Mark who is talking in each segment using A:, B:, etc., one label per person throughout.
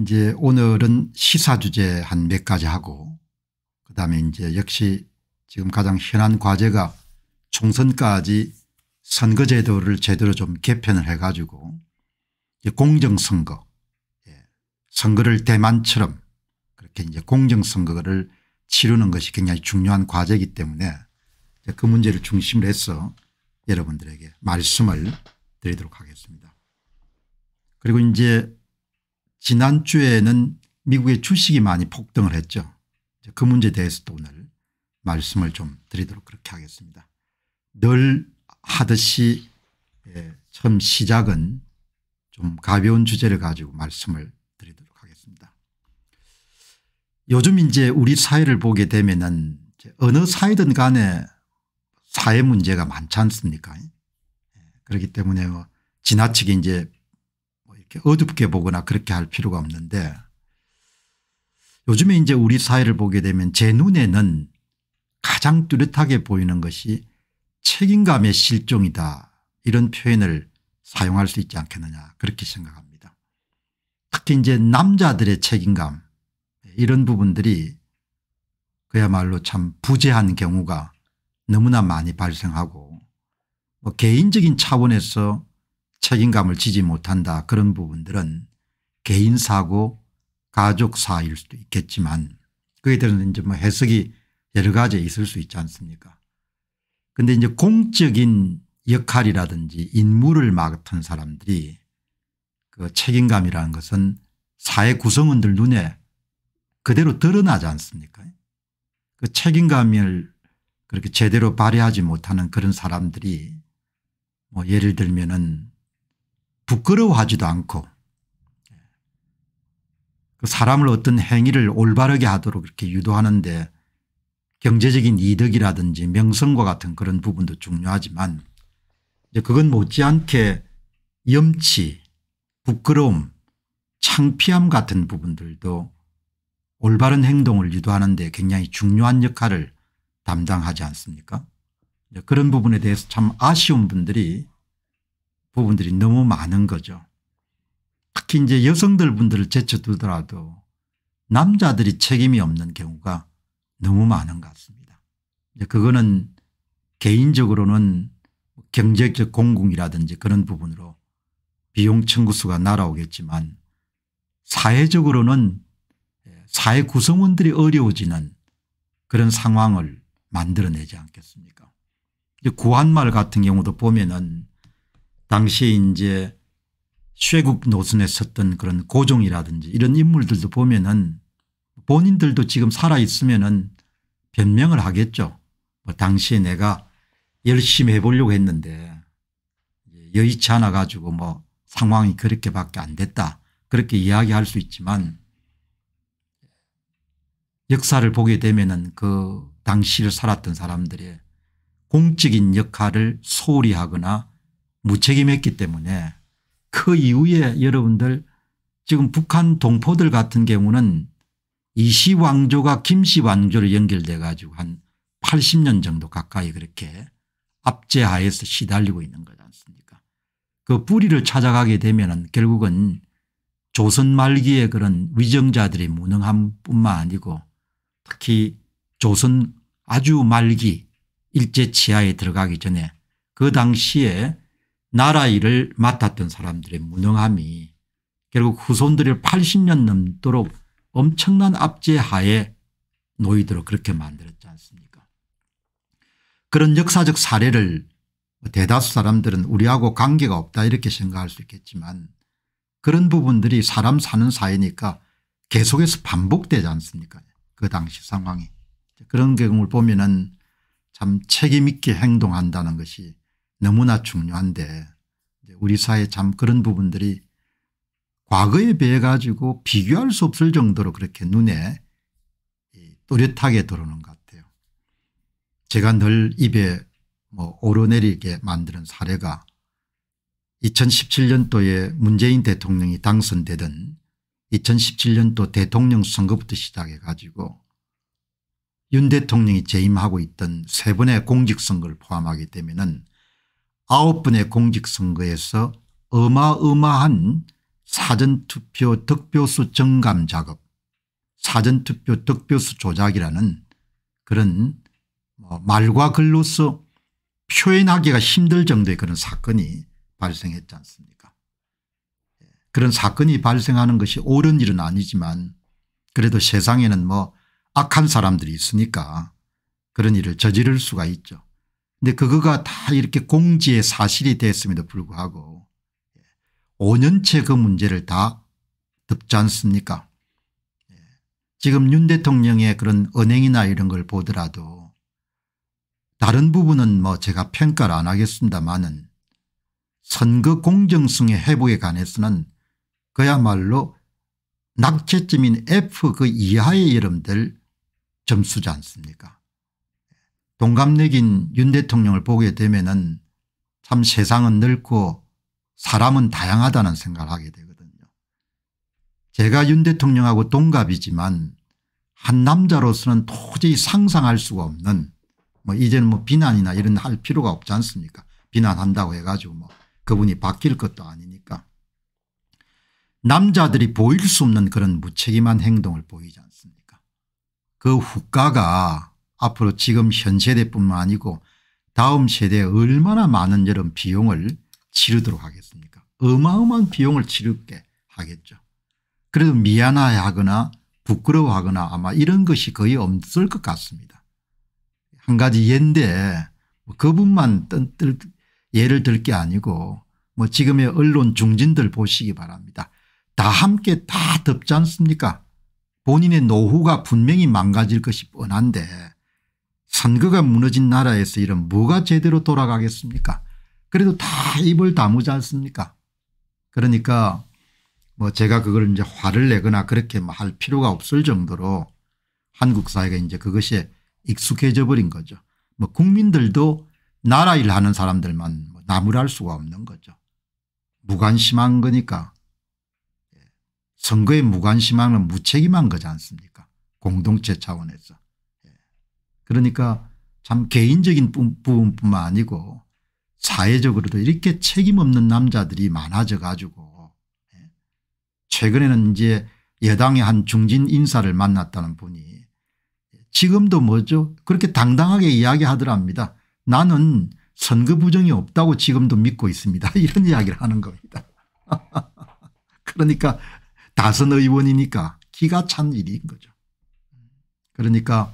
A: 이제 오늘은 시사 주제 한 몇 가지 하고 그다음에 이제 역시 지금 가장 현안 과제가 총선까지 선거제도를 제대로 좀 개편을 해 가지고 공정선거 예, 선거를 대만처럼 그렇게 이제 공정선거를 치르는 것이 굉장히 중요한 과제이기 때문에 그 문제를 중심으로 해서 여러분들에게 말씀을 드리도록 하겠습니다. 그리고 이제 지난주에는 미국의 주식이 많이 폭등을 했죠. 그 문제에 대해서도 오늘 말씀을 좀 드리도록 그렇게 하겠습니다. 늘 하듯이 예, 처음 시작은 좀 가벼운 주제를 가지고 말씀을 드리도록 하겠습니다. 요즘 이제 우리 사회를 보게 되면은 어느 사회든 간에 사회 문제가 많지 않습니까? 예, 그렇기 때문에 뭐 지나치게 이제 이렇게 어둡게 보거나 그렇게 할 필요가 없는데 요즘에 이제 우리 사회를 보게 되면 제 눈에는 가장 뚜렷하게 보이는 것이 책임감의 실종이다 이런 표현을 사용할 수 있지 않겠느냐 그렇게 생각합니다. 특히 이제 남자들의 책임감 이런 부분들이 그야말로 참 부재한 경우가 너무나 많이 발생하고 뭐 개인적인 차원에서 책임감을 지지 못한다 그런 부분들은 개인사고 가족사일 수도 있겠지만 그에 대한 이제 뭐 해석이 여러 가지 있을 수 있지 않습니까 근데 이제 공적인 역할이라든지 인물을 맡은 사람들이 그 책임감이라는 것은 사회 구성원들 눈에 그대로 드러나지 않습니까 그 책임감을 그렇게 제대로 발휘하지 못하는 그런 사람들이 뭐 예를 들면은 부끄러워하지도 않고 그 사람을 어떤 행위를 올바르게 하도록 이렇게 유도하는데 경제적인 이득이라든지 명성과 같은 그런 부분도 중요하지만 그건 못지않게 염치 부끄러움 창피함 같은 부분들도 올바른 행동을 유도하는 데 굉장히 중요한 역할을 담당하지 않습니까 그런 부분에 대해서 참 아쉬운 분들이 부분들이 너무 많은 거죠. 특히 이제 여성들 분들을 제쳐두더라도 남자들이 책임이 없는 경우가 너무 많은 것 같습니다. 그거는 개인적으로는 경제적 공공이라든지 그런 부분으로 비용 청구수가 날아오겠지만 사회적으로는 사회 구성원들이 어려워지는 그런 상황을 만들어내지 않겠습니까 구한말 같은 경우도 보면은 당시 이제 쇠국 노선에 섰던 그런 고종이라든지 이런 인물들도 보면은 본인들도 지금 살아있으면은 변명을 하겠죠. 뭐 당시에 내가 열심히 해보려고 했는데 여의치 않아 가지고 뭐 상황이 그렇게밖에 안 됐다 그렇게 이야기할 수 있지만 역사를 보게 되면은 그 당시를 살았던 사람들의 공적인 역할을 소홀히 하거나 무책임했기 때문에 그 이후에 여러분들 지금 북한 동포들 같은 경우는 이시 왕조가 김씨 왕조를 연결돼 가지고 한 80년 정도 가까이 그렇게 압제하에서 시달리고 있는 거지 않습니까 그 뿌리를 찾아가게 되면 결국은 조선 말기에 그런 위정자들의 무능함 뿐만 아니고 특히 조선 아주 말기 일제치하에 들어가기 전에 그 당시에 나라 일을 맡았던 사람들의 무능함이 결국 후손들을 80년 넘도록 엄청난 압제 하에 놓이도록 그렇게 만들었지 않습니까 그런 역사적 사례를 대다수 사람들은 우리하고 관계가 없다 이렇게 생각할 수 있겠지만 그런 부분들이 사람 사는 사이니까 계속해서 반복되지 않습니까 그 당시 상황이 그런 경우를 보면 은참 책임있게 행동한다는 것이 너무나 중요한데 우리 사회 참 그런 부분들이 과거에 비해 가지고 비교할 수 없을 정도로 그렇게 눈에 또렷하게 들어오는 것 같아요. 제가 늘 입에 뭐 오르내리게 만드는 사례가 2017년도에 문재인 대통령이 당선되던 2017년도 대통령 선거부터 시작해 가지고 윤 대통령이 재임하고 있던 세 번의 공직선거를 포함하게 되면 은 아홉 번의 공직선거에서 어마어마한 사전투표 득표수 정감 작업 사전투표 득표수 조작이라는 그런 뭐 말과 글로서 표현하기가 힘들 정도의 그런 사건이 발생했지 않습니까 예, 그런 사건이 발생하는 것이 옳은 일은 아니지만 그래도 세상에는 뭐 악한 사람들이 있으니까 그런 일을 저지를 수가 있죠. 근데 그거가 다 이렇게 공지의 사실이 됐음에도 불구하고 5년째 예, 그 문제를 다 덮지 않습니까 예, 지금 윤 대통령의 그런 은행이나 이런 걸 보더라도 다른 부분은 뭐 제가 평가를 안 하겠습니다만은 선거 공정성의 회복에 관해서는 그야말로 낙제점인 F 그 이하의 여러분들 점수지 않습니까 동갑내기인윤 대통령을 보게 되면 은참 세상은 넓고 사람은 다양하다는 생각을 하게 되거든요. 제가 윤 대통령하고 동갑이지만 한 남자로서는 도저히 상상할 수가 없는 뭐 이제는 뭐 비난이나 이런 할 필요가 없지 않습니까 비난한다고 해가지고 뭐 그분이 바뀔 것도 아니니까 남자들이 보일 수 없는 그런 무책임한 행동을 보이지 않습니까 그 후가가 앞으로 지금 현 세대뿐만 아니고 다음 세대에 얼마나 많은 이런 비용을 치르도록 하겠습니까 어마어마한 비용을 치르게 하겠죠. 그래도 미안하거나 부끄러워하거나 아마 이런 것이 거의 없을 것 같습니다. 한 가지 예인데 뭐 그분만 예를 들게 아니고 뭐 지금의 언론 중진들 보시기 바랍니다. 다 함께 다 덮지 않습니까 본인의 노후가 분명히 망가질 것이 뻔한데 선거가 무너진 나라에서 이런 뭐가 제대로 돌아가겠습니까 그래도 다 입을 다무지 않습니까 그러니까 뭐 제가 그걸 이제 화를 내거나 그렇게 뭐 할 필요가 없을 정도로 한국 사회가 이제 그것에 익숙해져 버린 거죠. 뭐 국민들도 나라 일 하는 사람들만 뭐 나무랄 수가 없는 거죠. 무관심한 거니까 예. 선거에 무관심한 건 무책임한 거지 않습니까 공동체 차원에서. 그러니까 참 개인적인 부분뿐만 아니고 사회적으로도 이렇게 책임 없는 남자들이 많아져 가지고 예. 최근에는 이제 여당의 한 중진 인사를 만났다는 분이 지금도 뭐죠 그렇게 당당하게 이야기하더랍니다. 나는 선거 부정이 없다고 지금도 믿고 있습니다. 이런 이야기를 하는 겁니다. 그러니까 다선 의원이니까 기가 찬 일인 거죠. 그러니까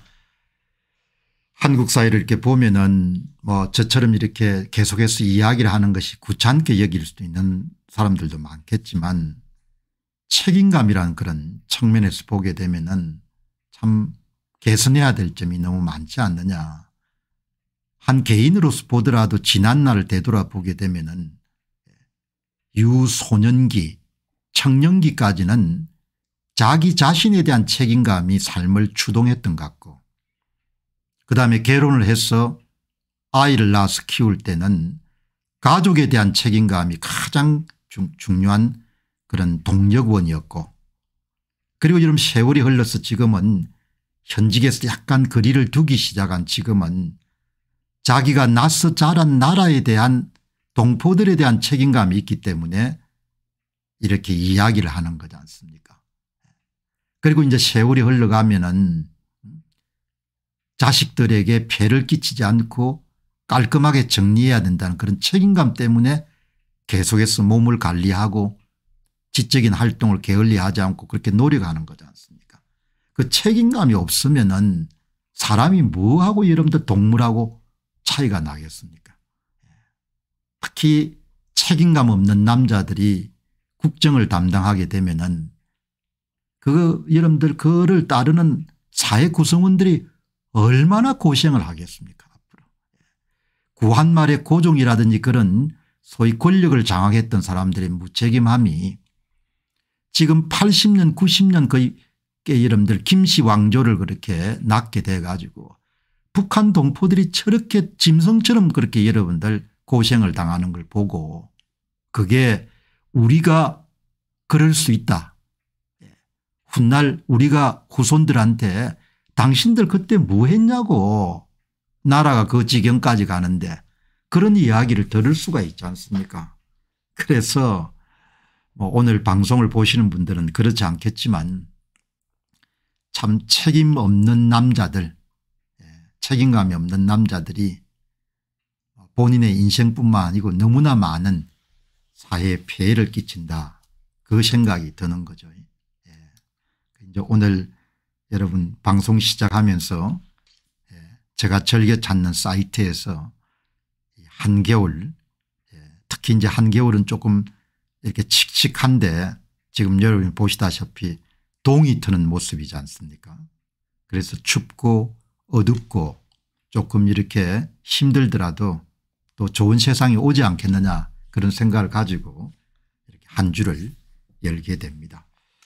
A: 한국 사회를 이렇게 보면은 뭐 저처럼 이렇게 계속해서 이야기를 하는 것이 구찮게 여길 수도 있는 사람들도 많겠지만 책임감이라는 그런 측면에서 보게 되면은 참 개선해야 될 점이 너무 많지 않느냐. 한 개인으로서 보더라도 지난 날을 되돌아보게 되면은 유소년기 청년기까지는 자기 자신에 대한 책임감이 삶을 주동했던것 같고 그다음에 결혼을 해서 아이를 낳아서 키울 때는 가족에 대한 책임감이 가장 중, 중요한 그런 동력원이었고 그리고 이런 세월이 흘러서 지금은 현직에서 약간 거리를 두기 시작한 지금은 자기가 낳서 자란 나라에 대한 동포들에 대한 책임감이 있기 때문에 이렇게 이야기를 하는 거지 않습니까 그리고 이제 세월이 흘러가면은 자식들에게 폐를 끼치지 않고 깔끔하게 정리해야 된다는 그런 책임감 때문에 계속해서 몸을 관리하고 지적인 활동을 게을리하지 않고 그렇게 노력하는 거지 않습니까 그 책임감이 없으면 은 사람이 뭐하고 여러분들 동물하고 차이가 나겠습니까 특히 책임감 없는 남자들이 국정을 담당하게 되면 은그 거 여러분들 그를 따르는 사회 구성원들이 얼마나 고생을 하겠습니까 앞으로. 구한말의 고종이라든지 그런 소위 권력을 장악했던 사람들의 무책임함이 지금 80년 90년 거의 이름들 김씨 왕조를 그렇게 낳게 돼 가지고 북한 동포들이 저렇게 짐승처럼 그렇게 여러분들 고생을 당하는 걸 보고 그게 우리가 그럴 수 있다. 예. 훗날 우리가 후손들한테 당신들 그때 뭐 했냐고 나라가 그 지경까지 가는데 그런 이야기를 들을 수가 있지 않습니까 그래서 뭐 오늘 방송을 보시는 분들은 그렇지 않겠지만 참 책임 없는 남자들 예, 책임감이 없는 남자들이 본인의 인생뿐만 아니고 너무나 많은 사회에 피해를 끼친다 그 생각이 드는 거죠. 예. 그 이제 오늘 여러분 방송 시작하면서 예, 제가 즐겨 찾는 사이트에서 한겨울 예, 특히 이제 한겨울은 조금 이렇게 칙칙한데 지금 여러분 이 보시다시피 동이 트는 모습이지 않습니까 그래서 춥고 어둡고 조금 이렇게 힘들더라도 또 좋은 세상이 오지 않겠느냐 그런 생각을 가지고 이렇게 한 주를 열게 됩니다.